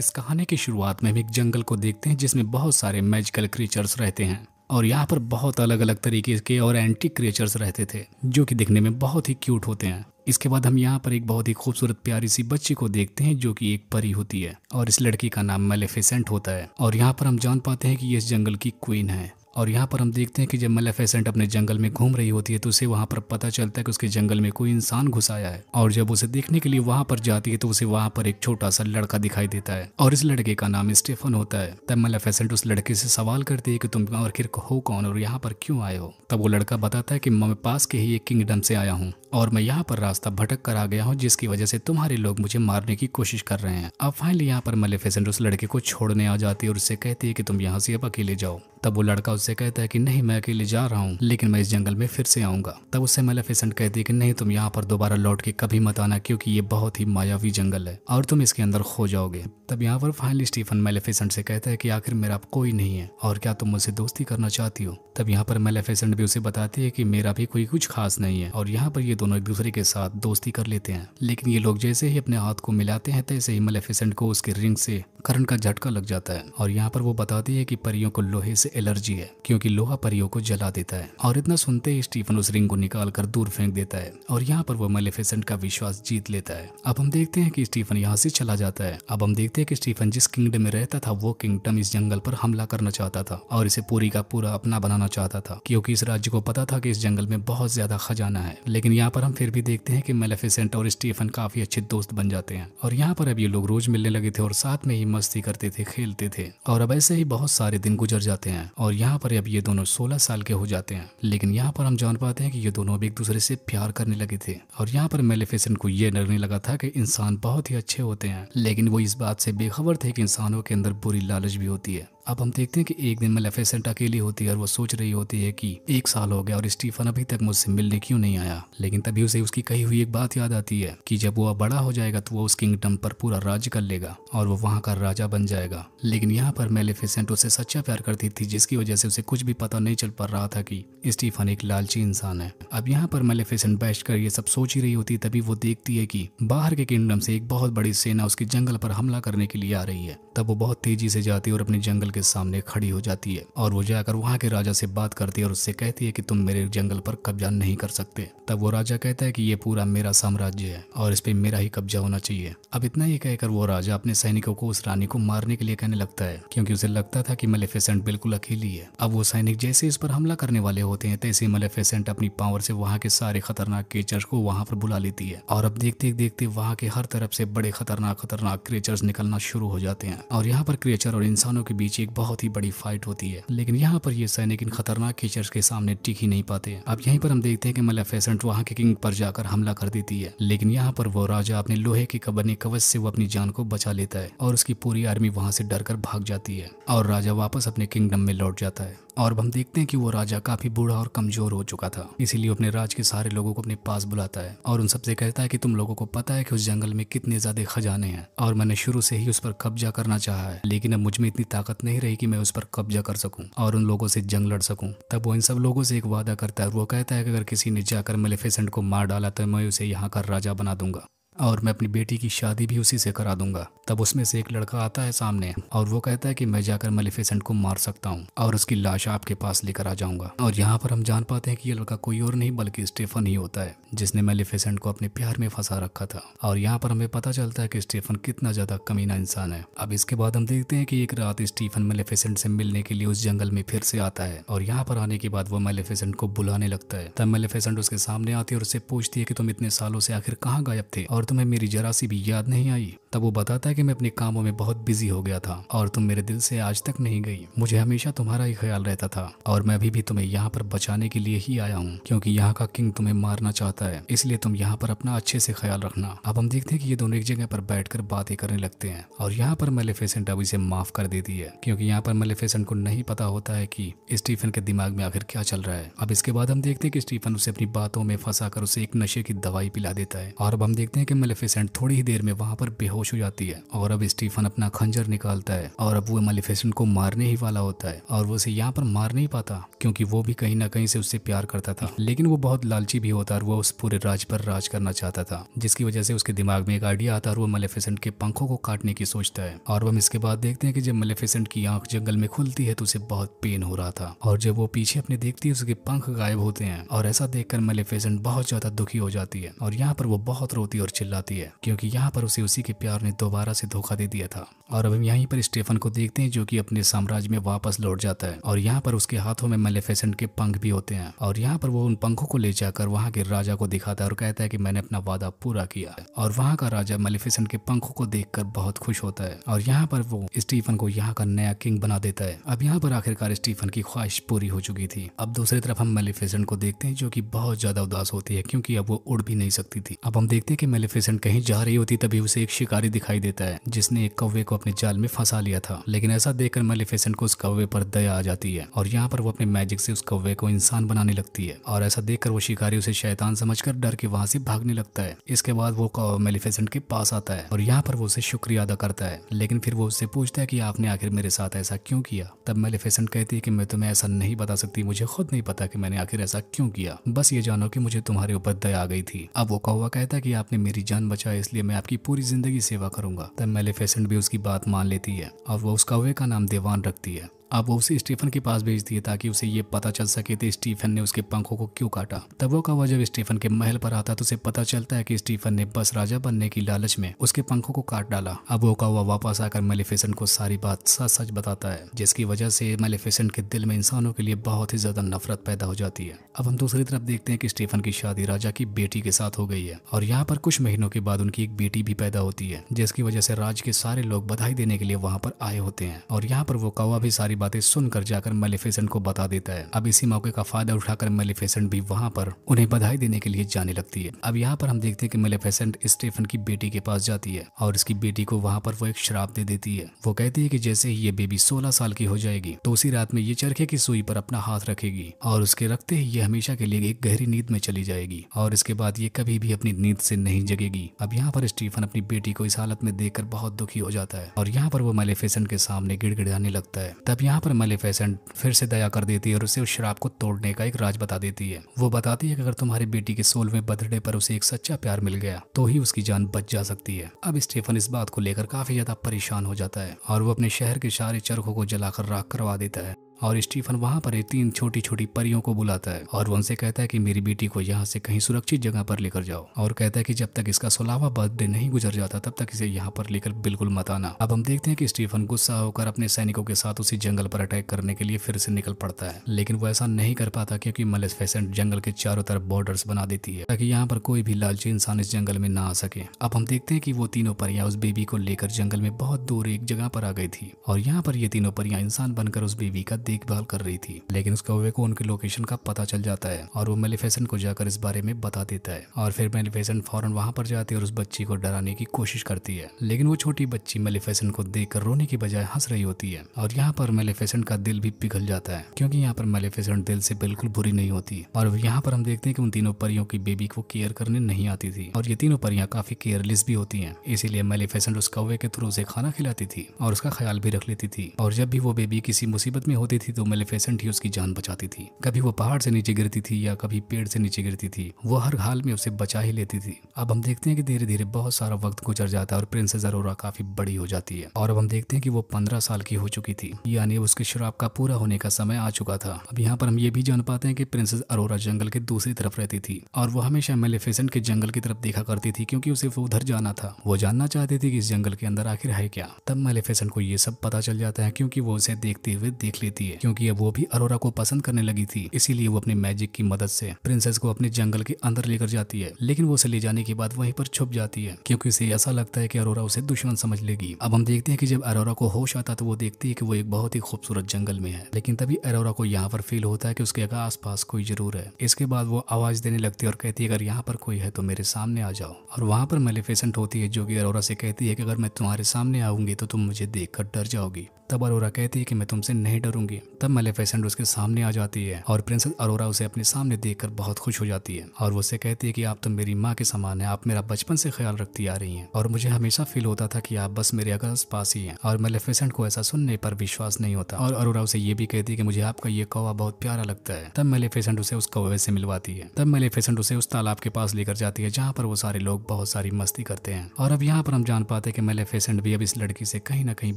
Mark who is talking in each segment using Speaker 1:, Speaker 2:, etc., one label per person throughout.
Speaker 1: इस कहानी की शुरुआत में हम एक जंगल को देखते हैं जिसमें बहुत सारे मैजिकल क्रिएचर्स रहते हैं और यहाँ पर बहुत अलग अलग तरीके के और एंटी क्रिएचर्स रहते थे जो कि दिखने में बहुत ही क्यूट होते हैं इसके बाद हम यहाँ पर एक बहुत ही खूबसूरत प्यारी सी बच्ची को देखते हैं जो कि एक परी होती है और इस लड़की का नाम मेलेफिसेंट होता है और यहाँ पर हम जान पाते हैं कि ये इस जंगल की क्वीन है और यहाँ पर हम देखते हैं कि जब मलेफेसेंट अपने जंगल में घूम रही होती है तो उसे वहाँ पर पता चलता है कि उसके जंगल में कोई इंसान घुसाया है और जब उसे देखने के लिए वहाँ पर जाती है तो उसे वहाँ पर एक छोटा सा लड़का दिखाई देता है और इस लड़के का नाम स्टेफन होता है तब मलेफेसेंट उस लड़के से सवाल करती है कि तुम आखिर हो कौन और यहाँ पर क्यों आए हो तब वो लड़का बताता है कि मैं पास के ही एक किंगडम से आया हूँ और मैं यहाँ पर रास्ता भटक कर आ गया हूँ जिसकी वजह से तुम्हारे लोग मुझे मारने की कोशिश कर रहे हैं अब फाइनली यहाँ पर मलेफिसेंट उस लड़के को छोड़ने आ जाती है और उससे कहती है कि तुम यहाँ से अब अकेले जाओ तब वो लड़का उससे कहता है कि नहीं मैं अकेले जा रहा हूँ लेकिन मैं इस जंगल में फिर से आऊंगा तब उससे मेलेफिसेंट कहती है कि नहीं तुम यहाँ पर दोबारा लौट के कभी मत आना क्योंकि ये बहुत ही मायावी जंगल है और तुम इसके अंदर खो जाओगे तब यहाँ पर फाइनली स्टीफन मेलेफिसेंट से कहता है कि आखिर मेरा अब कोई नहीं है और क्या तुम मुझसे दोस्ती करना चाहती हो तब यहाँ पर मेलेफिसेंट भी उसे बताती है कि मेरा भी कोई कुछ खास नहीं है और यहाँ पर ये दोनों एक दूसरे के साथ दोस्ती कर लेते हैं लेकिन ये लोग जैसे ही अपने हाथ को मिलाते हैं तैसे ही मलेफिसेंट को उसके रिंग से करण का झटका लग जाता है और यहाँ पर वो बताती है कि परियों को लोहे से एलर्जी है क्योंकि लोहा परियों को जला देता है और इतना सुनते ही स्टीफन उस रिंग को निकाल कर दूर फेंक देता है और यहाँ पर वो मलेफिसेंट का विश्वास जीत लेता है अब हम देखते हैं कि स्टीफन यहाँ से चला जाता है अब हम देखते हैं कि स्टीफन जिस किंगडम में रहता था वो किंगडम इस जंगल पर हमला करना चाहता था और इसे पूरी का पूरा अपना बनाना चाहता था क्योंकि इस राज्य को पता था कि इस जंगल में बहुत ज्यादा खजाना है लेकिन यहाँ यहाँ पर हम फिर भी देखते हैं कि मेलेफिसेंट और स्टीफन काफी अच्छे दोस्त बन जाते हैं और यहाँ पर अब ये लोग रोज मिलने लगे थे और साथ में ही मस्ती करते थे खेलते थे और अब ऐसे ही बहुत सारे दिन गुजर जाते हैं और यहाँ पर अब ये दोनों सोलह साल के हो जाते हैं लेकिन यहाँ पर हम जान पाते हैं कि ये दोनों अब एक दूसरे से प्यार करने लगे थे और यहाँ पर मेलेफिसेंट को ये डरने लगा था कि इंसान बहुत ही अच्छे होते हैं लेकिन वो इस बात से बेखबर थे कि इंसानों के अंदर बुरी लालच भी होती है अब हम देखते हैं कि एक दिन में लेफेसेंट अकेली होती है और वो सोच रही होती है कि एक साल हो गया और स्टीफन अभी तक मुझसे मिलने क्यों नहीं आया लेकिन तभी उसे उसकी कही हुई एक बात याद आती है कि जब वो बड़ा हो जाएगा तो वो उस किंगडम पर पूरा राज कर लेगा और वो वहाँ का राजा बन जाएगा लेकिन यहाँ पर मेलेफिसेंट उसे सच्चा प्यार करती थी जिसकी वजह से उसे कुछ भी पता नहीं चल पा रहा था की स्टीफन एक लालची इंसान है अब यहाँ पर मेलेफिसेंट बैठ कर ये सब सोच ही रही होती है तभी वो देखती है की बाहर के किंगडम से एक बहुत बड़ी सेना उसके जंगल पर हमला करने के लिए आ रही है तब वो बहुत तेजी से जाती है और अपने जंगल के के सामने खड़ी हो जाती है और वो जाकर वहाँ के राजा से बात करती है और उससे कहती है कि तुम मेरे जंगल पर कब्जा नहीं कर सकते तब वो राजा कहता है कि ये पूरा मेरा साम्राज्य है और इस पर मेरा ही कब्जा होना चाहिए अब इतना ही कहकर वो राजा अपने सैनिकों को उस रानी को मारने के लिए कहने लगता है क्योंकि उसे लगता था कि मलेफेसेंट बिल्कुल अकेली है अब वो सैनिक जैसे इस पर हमला करने वाले होते हैं तैसे मलेफेसेंट अपनी पावर से वहाँ के सारे खतरनाक क्रिएचर्स को वहाँ पर बुला लेती है और अब देखते देखते वहाँ के हर तरफ से बड़े खतरनाक खतरनाक क्रिएचर्स निकलना शुरू हो जाते हैं और यहाँ पर क्रिएचर और इंसानों के बीच एक बहुत ही बड़ी फाइट होती है लेकिन यहाँ पर ये सैनिक इन खतरनाक कीचर्स के सामने टिक ही नहीं पाते अब यहीं पर हम देखते हैं कि मलेफेसेंट वहाँ के किंग पर जाकर हमला कर देती है लेकिन यहाँ पर वो राजा अपने लोहे के बने कवच से वो अपनी जान को बचा लेता है और उसकी पूरी आर्मी वहाँ से डर भाग जाती है और राजा वापस अपने किंगडम में लौट जाता है और हम देखते हैं कि वो राजा काफी बूढ़ा और कमजोर हो चुका था इसीलिए अपने राज के सारे लोगों को अपने पास बुलाता है और उन सबसे कहता है कि तुम लोगों को पता है कि उस जंगल में कितने ज्यादा खजाने हैं और मैंने शुरू से ही उस पर कब्जा करना चाहा है लेकिन अब मुझमें इतनी ताकत नहीं रही कि मैं उस पर कब्जा कर सकूँ और उन लोगों से जंग लड़ सकूँ तब वो इन सब लोगों से एक वादा करता है वो कहता है कि अगर किसी ने जाकर मेलेफिसेंट को मार डाला तो मैं उसे यहाँ का राजा बना दूंगा और मैं अपनी बेटी की शादी भी उसी से करा दूंगा तब उसमें से एक लड़का आता है सामने और वो कहता है कि मैं जाकर मलिफिसेंट को मार सकता हूँ और उसकी लाश आपके पास लेकर आ जाऊंगा और यहाँ पर हम जान पाते हैं कि ये लड़का कोई और नहीं बल्कि स्टेफन ही होता है जिसने मेलिफिसेंट को अपने प्यार में फंसा रखा था और यहाँ पर हमें पता चलता है कि स्टीफन कितना ज्यादा कमीना इंसान है अब इसके बाद हम देखते हैं कि एक रात स्टीफन मेलिफिसेंट से मिलने के लिए उस जंगल में फिर से आता है और यहाँ पर आने के बाद वो मेलिफिसेंट को बुलाने लगता है तब मेलिफिसेंट उसके सामने आती है और उससे पूछती है कि तुम इतने सालों से आखिर कहाँ गायब थे और तुम्हें मेरी जरा सी भी याद नहीं आई तब वो बताता है कि मैं अपने कामों में बहुत बिजी हो गया था और तुम मेरे दिल से आज तक नहीं गई मुझे हमेशा तुम्हारा ही ख्याल रहता था और मैं अभी भी तुम्हें यहाँ पर बचाने के लिए ही आया हूँ क्योंकि यहाँ का किंग तुम्हें मारना चाहता है इसलिए तुम यहाँ पर अपना अच्छे से ख्याल रखना अब हम देखते हैं कि ये दोनों एक जगह पर कर बातें करने लगते हैं और यहाँ पर मेलेफेसेंट अब इसे माफ कर देती है क्योंकि यहाँ पर मेलेफेसेंट को नहीं पता होता है कि स्टीफन के दिमाग में आखिर क्या चल रहा है अब इसके बाद हम देखते हैं कि स्टीफन उसे अपनी बातों में फंसा उसे एक नशे की दवाई पिला देता है और अब हम देखते हैं लेकिन मलेफिसेंट थोड़ी ही देर में वहां पर बेहोश हो जाती है और अब स्टीफन अपना खंजर निकालता है और अब वो मलेफिसेंट को मारने ही वाला होता है और वो उसे यहाँ पर मार नहीं पाता क्योंकि वो भी कहीं ना कहीं से उससे प्यार करता था लेकिन वो बहुत लालची भी होता और वो उस पूरे राज पर राज करना चाहता था जिसकी वजह से उसके दिमाग में एक आइडिया आता और वो मलेफिसेंट के पंखों को काटने की सोचता है और हम इसके बाद देखते हैं कि जब मलेफिसेंट की आंख जंगल में खुलती है तो उसे बहुत पेन हो रहा था और जब वो पीछे अपने देखती है उसके पंख गायब होते हैं और ऐसा देखकर मलेफिसेंट बहुत ज्यादा दुखी हो जाती है और यहाँ पर वो बहुत रोती और चिल्लाती है क्योंकि यहाँ पर उसे उसी के प्यार ने दोबारा से धोखा दे दिया था और अब हम यहीं पर स्टेफन को देखते हैं जो कि अपने साम्राज्य में वापस लौट जाता है और यहाँ पर उसके हाथों में मेलेफेसेंट के पंख भी होते हैं और यहाँ पर वो उन पंखों को ले जाकर वहाँ के राजा को दिखाता है और कहता है की मैंने अपना वादा पूरा किया और वहाँ का राजा मेलेफेसेंट के पंखों को देख बहुत खुश होता है और यहाँ पर वो स्टीफन को यहाँ का नया किंग बना देता है अब यहाँ पर आखिरकार स्टीफन की ख्वाहिश पूरी हो चुकी थी अब दूसरी तरफ हम मेलेफेसेंट को देखते हैं जो की बहुत ज्यादा उदास होती है क्योंकि अब वो उड़ भी नहीं सकती थी अब हम देखते हैं कि फिसेंट कहीं जा रही होती तभी उसे एक शिकारी दिखाई देता है जिसने एक कौवे को अपने जाल में फंसा लिया था लेकिन ऐसा देखकर मेलिफिसेंट को उस कौवे पर दया आ जाती है और यहाँ पर वो अपने मैजिक से उस कौवे को इंसान बनाने लगती है और ऐसा देखकर वो शिकारी उसे शैतान समझकर डर के वहां से भागने लगता है इसके बाद वो मेलिफिसेंट के पास आता है और यहाँ पर वो उसे शुक्रिया अदा करता है लेकिन फिर वो उससे पूछता है कि आपने आखिर मेरे साथ ऐसा क्यों किया तब मेलिफिसेंट कहती है कि मैं तुम्हें ऐसा नहीं बता सकती मुझे खुद नहीं पता कि मैंने आखिर ऐसा क्यों किया बस ये जानो कि मुझे तुम्हारे ऊपर दया आ गई थी अब वो कौवा कहता है कि आपने मेरी मेरी जान बचाए इसलिए मैं आपकी पूरी जिंदगी सेवा करूंगा तब मेलिफेसेंट भी उसकी बात मान लेती है और वो उस कौवे का नाम देवान रखती है अब वो उसे स्टीफन के पास भेज दिए ताकि उसे ये पता चल सके थे स्टीफन ने उसके पंखों को क्यों काटा तब वो कौवा जब स्टीफन के महल पर आता तो उसे पता चलता है कि स्टीफन ने बस राजा बनने की लालच में उसके पंखों को काट डाला अब वो का वापस आकर मेलिफिसेंट को सारी बात सच सच बताता है जिसकी वजह से मेलिफिसेंट के दिल में इंसानों के लिए बहुत ही ज्यादा नफरत पैदा हो जाती है अब हम दूसरी तरफ देखते हैं की स्टीफन की शादी राजा की बेटी के साथ हो गई है और यहाँ पर कुछ महीनों के बाद उनकी एक बेटी भी पैदा होती है जिसकी वजह से राज के सारे लोग बधाई देने के लिए वहाँ पर आए होते हैं और यहाँ पर वो कौवा भी सारी बातें सुनकर जाकर मेलिफिसेंट को बता देता है अब इसी मौके का फायदा उठाकर मेलिफिसेंट भी वहाँ पर उन्हें बधाई देने के लिए जाने लगती है अब यहाँ पर हम देखते हैं कि मेलिफिसेंट स्टेफन की बेटी के पास जाती है और इसकी बेटी को वहाँ पर वो एक शराब दे देती है वो कहती है की जैसे ही ये बेबी सोलह साल की हो जाएगी तो उसी रात में ये चरखे की सुई पर अपना हाथ रखेगी और उसके रखते ही ये हमेशा के लिए एक गहरी नींद में चली जाएगी और इसके बाद ये कभी भी अपनी नींद से नहीं जगेगी अब यहाँ पर स्टीफन अपनी बेटी को इस हालत में देखकर बहुत दुखी हो जाता है और यहाँ पर वो मेलिफिसेंट के सामने गिड़गिड़ाने लगता है तब यहाँ पर फैसेंट फिर से दया कर देती है और उसे उस शराब को तोड़ने का एक राज बता देती है वो बताती है कि अगर तुम्हारी बेटी के सोलवे बर्थडे पर उसे एक सच्चा प्यार मिल गया तो ही उसकी जान बच जा सकती है अब स्टीफन इस बात को लेकर काफी ज्यादा परेशान हो जाता है और वो अपने शहर के सारे चरखों को जलाकर राख करवा देता है और स्टीफन वहाँ पर तीन छोटी छोटी परियों को बुलाता है और उनसे कहता है कि मेरी बेटी को यहाँ से कहीं सुरक्षित जगह पर लेकर जाओ और कहता है कि जब तक इसका सोलावा बर्थडे नहीं गुजर जाता तब तक इसे यहाँ पर लेकर बिल्कुल मत आना अब हम देखते हैं कि स्टीफन गुस्सा होकर अपने सैनिकों के साथ उसी जंगल पर अटैक करने के लिए फिर से निकल पड़ता है लेकिन वो ऐसा नहीं कर पाता क्योंकि फैसेंट जंगल के चारों तरफ बॉर्डर बना देती है ताकि यहाँ पर कोई भी लालची इंसान इस जंगल में ना आ सके अब हम देखते हैं कि वो तीनों परियां उस बेबी को लेकर जंगल में बहुत दूर एक जगह पर आ गई थी और यहाँ पर ये तीनों परियां इंसान बनकर उस बेबी का देखभाल कर रही थी लेकिन उस कौवे को उनके लोकेशन का पता चल जाता है और वो मेलिफेसेंट को जाकर इस बारे में बता देता है और फिर मेलिफेसेंट फौरन वहां पर जाती है और उस बच्ची को डराने की कोशिश करती है लेकिन वो छोटी बच्ची मेलिफेसेंट को देख कर रोने की बजाय हंस रही होती है और यहाँ पर मेलिफेसेंट का दिल भी पिघल जाता है क्योंकि यहाँ पर मेलिफेसेंट दिल से बिल्कुल बुरी नहीं होती और यहाँ पर हम देखते हैं कि उन तीनों परियों की बेबी को केयर करने नहीं आती थी और ये तीनों परियां काफी केयरलेस भी होती हैं इसीलिए मेलिफेसेंट उस कौवे के थ्रू उसे खाना खिलाती थी और उसका ख्याल भी रख लेती थी और जब भी वो बेबी किसी मुसीबत में होती थी तो मेलिफेसेंट ही उसकी जान बचाती थी कभी वो पहाड़ से नीचे गिरती थी या कभी पेड़ से नीचे गिरती थी वो हर हाल में उसे बचा ही लेती थी अब हम देखते हैं कि धीरे धीरे बहुत सारा वक्त गुजर जाता है और प्रिंसेस अरोरा काफी बड़ी हो जाती है और अब हम देखते हैं कि वो पंद्रह साल की हो चुकी थी यानी उसके शराब का पूरा होने का समय आ चुका था अब यहाँ पर हम ये भी जान पाते हैं कि प्रिंसेस अरोरा जंगल के दूसरी तरफ रहती थी और वो हमेशा मेलिफेसेंट के जंगल की तरफ देखा करती थी क्योंकि उसे उधर जाना था वो जानना चाहती थी कि इस जंगल के अंदर आखिर है क्या तब मेलिफेसेंट को ये सब पता चल जाता है क्योंकि वो उसे देखते हुए देख लेती है लिए क्योंकि अब वो भी अरोरा को पसंद करने लगी थी इसीलिए वो अपने मैजिक की मदद से प्रिंसेस को अपने जंगल के अंदर लेकर जाती है लेकिन वो उसे ले जाने के बाद वहीं पर छुप जाती है क्योंकि उसे ऐसा लगता है कि अरोरा उसे दुश्मन समझ लेगी अब हम देखते हैं कि जब अरोरा को होश आता तो वो देखती है कि वो एक बहुत ही खूबसूरत जंगल में है लेकिन तभी अरोरा को यहाँ पर फील होता है कि उसके आस पास कोई जरूर है इसके बाद वो आवाज देने लगती है और कहती है अगर यहाँ पर कोई है तो मेरे सामने आ जाओ और वहाँ पर मेलिफेसेंट होती है जो की अरोरा से कहती है कि अगर मैं तुम्हारे सामने आऊंगी तो तुम मुझे देखकर डर जाओगी तब अरोरा कहती है कि मैं तुमसे नहीं डरूंगी तब मलेफेसेंट उसके सामने आ जाती है और प्रिंसेस अरोरा उसे अपने सामने देखकर बहुत खुश हो जाती है और उसे कहती है कि आप तो मेरी माँ के समान है आप मेरा बचपन से ख्याल रखती आ रही है और मुझे हमेशा फील होता था कि आप बस मेरे अगर पास ही है और मेलेफिसेंट को ऐसा सुनने पर विश्वास नहीं होता और अरोरा उसे ये भी कहती है कि मुझे आपका ये कौवा बहुत प्यारा लगता है तब मेलेफिसेंट उसे उस कौवे से मिलवाती है तब मेलेफिसेंट उसे उस तालाब के पास लेकर जाती है जहाँ पर वो सारे लोग बहुत सारी मस्ती करते हैं और अब यहाँ पर हम जान पाते हैं कि मेलेफिसेंट भी अब इस लड़की से कहीं ना कहीं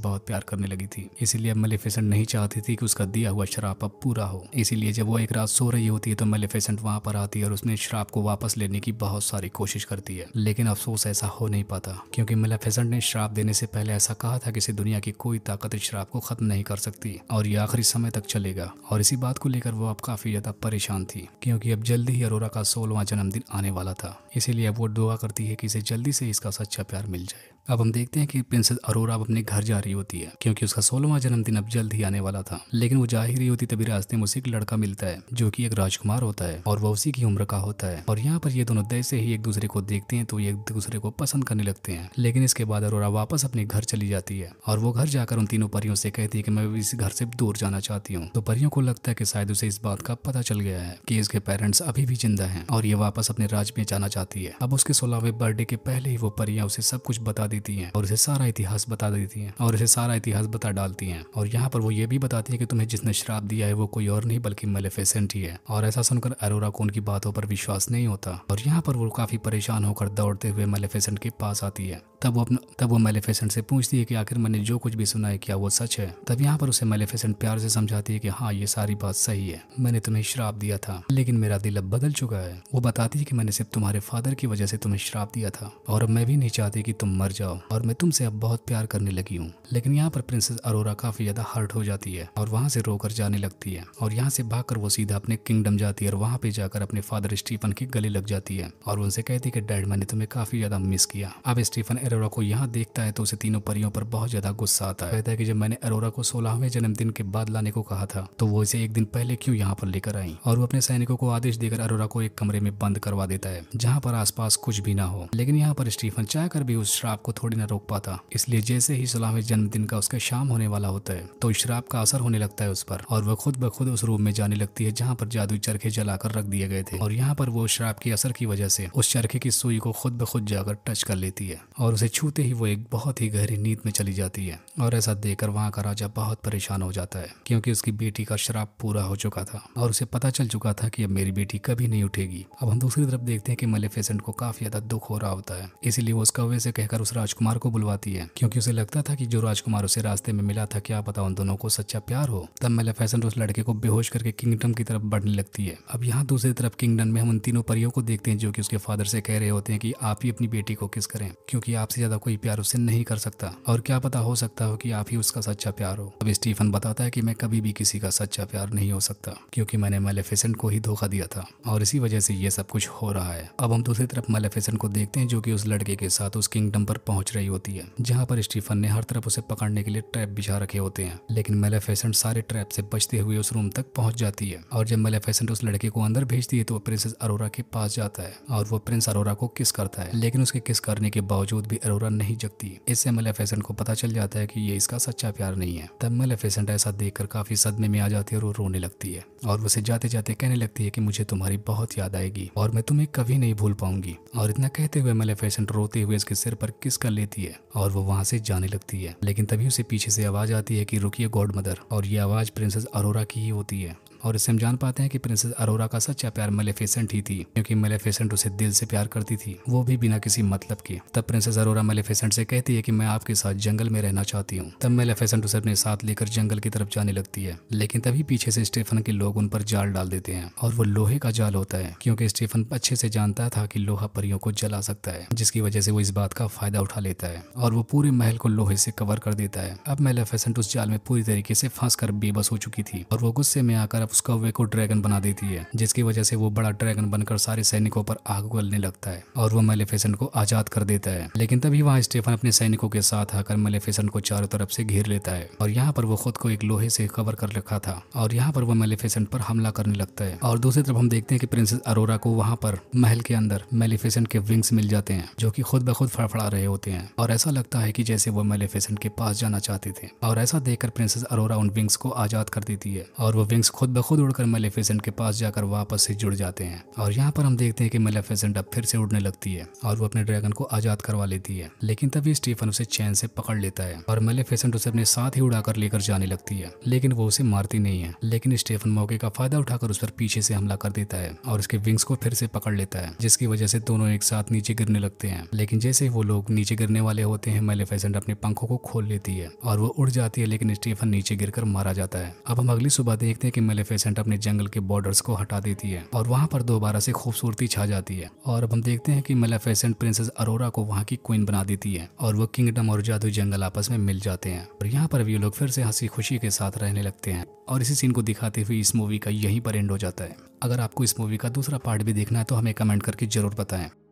Speaker 1: बहुत प्यार करने लगी थी इसीलिए अब मेलेफिसेंट नहीं चाहती थी कि उसका दिया हुआ श्राप अब पूरा हो इसीलिए जब वो एक रात सो रही होती है तो मेलिफिसेंट वहां पर आती है और उसने श्राप को वापस लेने की बहुत सारी कोशिश करती है लेकिन अफसोस ऐसा हो नहीं पाता क्योंकि मेलिफिसेंट ने श्राप देने से पहले ऐसा कहा था कि इसे दुनिया की कोई ताकत शराब श्राप को खत्म नहीं कर सकती और ये आखिरी समय तक चलेगा और इसी बात को लेकर वो अब काफी ज्यादा परेशान थी क्योंकि अब जल्दी ही अरोरा का सोलवा जन्मदिन आने वाला था इसीलिए अब वो दुआ करती है कि इसे जल्दी से इसका सच्चा प्यार मिल जाए अब हम देखते हैं कि प्रिंसेस अरोरा अब अपने घर जा रही होती है क्योंकि उसका सोलहवा जन्मदिन अब जल्द ही आने वाला था लेकिन वो जा ही रही होती तभी रास्ते में उसे एक लड़का मिलता है जो कि एक राजकुमार होता है और वह उसी की उम्र का होता है और यहाँ पर ये दोनों जैसे ही एक दूसरे को देखते हैं तो एक दूसरे को पसंद करने लगते हैं लेकिन इसके बाद अरोरा वापस अपने घर चली जाती है और वो घर जाकर उन तीनों परियों से कहती है कि मैं इस घर से दूर जाना चाहती हूँ तो परियों को लगता है कि शायद उसे इस बात का पता चल गया है कि इसके पेरेंट्स अभी भी जिंदा है और ये वापस अपने राज्य में जाना चाहती है अब उसके सोलहवें बर्थडे के पहले ही वो परियां उसे सब कुछ बता देती हैं और इसे सारा इतिहास बता देती हैं और इसे सारा इतिहास बता डालती हैं और यहाँ पर वो ये भी बताती है कि तुम्हें जिसने श्राप दिया है वो कोई और नहीं बल्कि मेलेफिसेंट ही है और ऐसा सुनकर अरोरा को उनकी बातों पर विश्वास नहीं होता और यहाँ पर वो काफी परेशान होकर दौड़ते हुए मेलेफिसेंट के पास आती है तब वो अपना तब वो मेलेफेसेंट से पूछती है कि आखिर मैंने जो कुछ भी सुना है क्या वो सच है तब यहाँ पर उसे मेलेफेसेंट प्यार से समझाती है कि हाँ ये सारी बात सही है मैंने तुम्हें श्राप दिया था लेकिन मेरा दिल अब बदल चुका है वो बताती है कि मैंने सिर्फ तुम्हारे फादर की वजह से तुम्हें श्राप दिया था और मैं भी नहीं चाहती कि तुम मर जाओ और मैं तुमसे अब बहुत प्यार करने लगी हूँ लेकिन यहाँ पर प्रिंसेस अरोरा काफी ज्यादा हर्ट हो जाती है और वहाँ से रोकर जाने लगती है और यहाँ से भाग वो सीधा अपने किंगडम जाती है और वहाँ पे जाकर अपने फादर स्टीफन की गले लग जाती है और उनसे कहती है कि डैड मैंने तुम्हें काफी ज्यादा मिस किया अब स्टीफन अरोरा को यहाँ देखता है तो उसे तीनों परियों पर बहुत ज्यादा गुस्सा आता है कहता है कि जब मैंने अरोरा को सोलहवें जन्मदिन के बाद लाने को कहा था तो वो इसे एक दिन पहले क्यों यहाँ पर लेकर आई और वो अपने सैनिकों को आदेश देकर अरोरा को एक कमरे में बंद करवा देता है जहाँ पर आसपास कुछ भी ना हो लेकिन यहाँ पर स्टीफन चाह भी उस श्राप को थोड़ी ना रोक पाता इसलिए जैसे ही सोलहवें जन्मदिन का उसका शाम होने वाला होता है तो श्राप का असर होने लगता है उस पर और वह खुद ब खुद उस रूम में जाने लगती है जहाँ पर जादू चरखे जलाकर रख दिए गए थे और यहाँ पर वो श्राप के असर की वजह से उस चरखे की सुई को खुद ब खुद जाकर टच कर लेती है और उसे छूते ही वो एक बहुत ही गहरी नींद में चली जाती है और ऐसा देखकर वहाँ का राजा बहुत परेशान हो जाता है क्योंकि उसकी बेटी का श्राप पूरा हो चुका था और उसे पता चल चुका था कि अब मेरी बेटी कभी नहीं उठेगी अब हम दूसरी तरफ देखते हैं कि मलेफिसेंट को काफी ज्यादा दुख हो रहा होता है इसीलिए वो उस कौवे से कहकर उस राजकुमार को बुलवाती है क्योंकि उसे लगता था कि जो राजकुमार उसे रास्ते में मिला था क्या पता उन दोनों को सच्चा प्यार हो तब मेलेफेसेंट उस लड़के को बेहोश करके किंगडम की तरफ बढ़ने लगती है अब यहाँ दूसरी तरफ किंगडम में हम उन तीनों परियों को देखते हैं जो कि उसके फादर से कह रहे होते हैं कि आप ही अपनी बेटी को किस करें क्योंकि आप आपसे ज्यादा कोई प्यार उसे नहीं कर सकता और क्या पता हो सकता हो कि आप ही उसका सच्चा प्यार हो अब स्टीफन बताता है कि मैं कभी भी किसी का सच्चा प्यार नहीं हो सकता क्योंकि मैंने मेलेफिसेंट को ही धोखा दिया था और इसी वजह से ये सब कुछ हो रहा है अब हम दूसरी तरफ मेलेफिसेंट को देखते हैं जो की उस लड़के के साथ उस किंगडम पर पहुंच रही होती है जहाँ पर स्टीफन ने हर तरफ उसे पकड़ने के लिए ट्रैप बिछा रखे होते हैं लेकिन मेलेफिसेंट सारे ट्रैप से बचते हुए उस रूम तक पहुंच जाती है और जब मेलेफिसेंट उस लड़के को अंदर भेजती है तो वो प्रिंसेस अरोरा के पास जाता है और वो प्रिंस अरोरा को किस करता है लेकिन उसके किस करने के बावजूद भी अरोरा नहीं जगती इससे मलेफेसेंट को पता चल जाता है कि ये इसका सच्चा प्यार नहीं है तब मलेफेसेंट ऐसा देखकर काफी सदमे में आ जाती है और वो रोने लगती है और उसे जाते जाते कहने लगती है कि मुझे तुम्हारी बहुत याद आएगी और मैं तुम्हें कभी नहीं भूल पाऊंगी और इतना कहते हुए मलेफेसेंट रोते हुए इसके सिर पर किस कर लेती है और वो वहां से जाने लगती है लेकिन तभी उसे पीछे से आवाज आती है की रुकी गॉड मदर और ये आवाज प्रिंसेस अरोरा की ही होती है और इससे हम जान पाते हैं कि प्रिंसेस अरोरा का सच्चा प्यार मेलेफिसेंट ही थी क्योंकि मेलेफिसेंट उसे दिल से प्यार करती थी वो भी बिना किसी मतलब के तब प्रिंसेस अरोरा मेलेफिसेंट से कहती है कि मैं आपके साथ जंगल में रहना चाहती हूँ तब मेलेफिसेंट उसे अपने साथ लेकर जंगल की तरफ जाने लगती है लेकिन तभी पीछे से स्टेफन के लोग उन पर जाल डाल देते हैं और वो लोहे का जाल होता है क्योंकि स्टीफन अच्छे से जानता था कि लोहा परियों को जला सकता है जिसकी वजह से वो इस बात का फायदा उठा लेता है और वो पूरे महल को लोहे से कवर कर देता है अब मेलेफेसेंट उस जाल में पूरी तरीके से फंस कर बेबस हो चुकी थी और वो गुस्से में आकर उसका वे को ड्रैगन बना देती है जिसकी वजह से वो बड़ा ड्रैगन बनकर सारे सैनिकों पर आग गलने लगता है और वो मेलेफिसेंट को आजाद कर देता है लेकिन तभी वहाँ स्टेफन अपने सैनिकों के साथ आकर मेलेफिसेंट को चारों तरफ से घेर लेता है और यहाँ पर वो खुद को एक लोहे से कवर कर रखा था और यहाँ पर वो मेलेफिसेंट पर हमला करने लगता है और दूसरी तरफ हम देखते हैं कि प्रिंसेस अरोरा को वहाँ पर महल के अंदर मेलेफिसेंट के विंग्स मिल जाते हैं जो की खुद ब खुद फड़फड़ा रहे होते हैं और ऐसा लगता है की जैसे वो मेलेफिसेंट के पास जाना चाहते थे और ऐसा देखकर प्रिंसेस अरोरा उन विंग्स को आजाद कर देती है और वो विंग्स खुद ब खुद उड़कर मेलेफिसेंट के पास जाकर वापस से जुड़ जाते हैं और यहाँ पर हम देखते हैं कि मेलेफिसेंट अब फिर से उड़ने लगती है और वो अपने ड्रैगन को आजाद करवा लेती है लेकिन तभी स्टीफन उसे चैन से पकड़ लेता है और मेलेफिसेंट उसे अपने साथ ही उड़ाकर लेकर जाने लगती है लेकिन वो उसे मारती नहीं है लेकिन स्टीफन मौके का फायदा उठाकर उस पर पीछे से हमला कर देता है और उसके विंग्स को फिर से पकड़ लेता है जिसकी वजह से दोनों एक साथ नीचे गिरने लगते हैं लेकिन जैसे ही वो लोग नीचे गिरने वाले होते हैं मेलेफेसेंट अपने पंखों को खोल लेती है और वो उड़ जाती है लेकिन स्टीफन नीचे गिरकर मारा जाता है अब हम अगली सुबह देखते हैं कि मेलेफेसेंट फेसेंट अपने जंगल के बॉर्डर्स को हटा देती है और वहाँ पर दोबारा से खूबसूरती छा जाती है और अब हम देखते हैं कि मेलाफेसेंट प्रिंसेस अरोरा को वहाँ की क्वीन बना देती है और वो किंगडम और जादू जंगल आपस में मिल जाते हैं और यहाँ पर भी लोग फिर से हंसी खुशी के साथ रहने लगते हैं और इसी सीन को दिखाते हुए इस मूवी का यहीं पर एंड हो जाता है अगर आपको इस मूवी का दूसरा पार्ट भी देखना है तो हमें कमेंट करके जरूर बताएं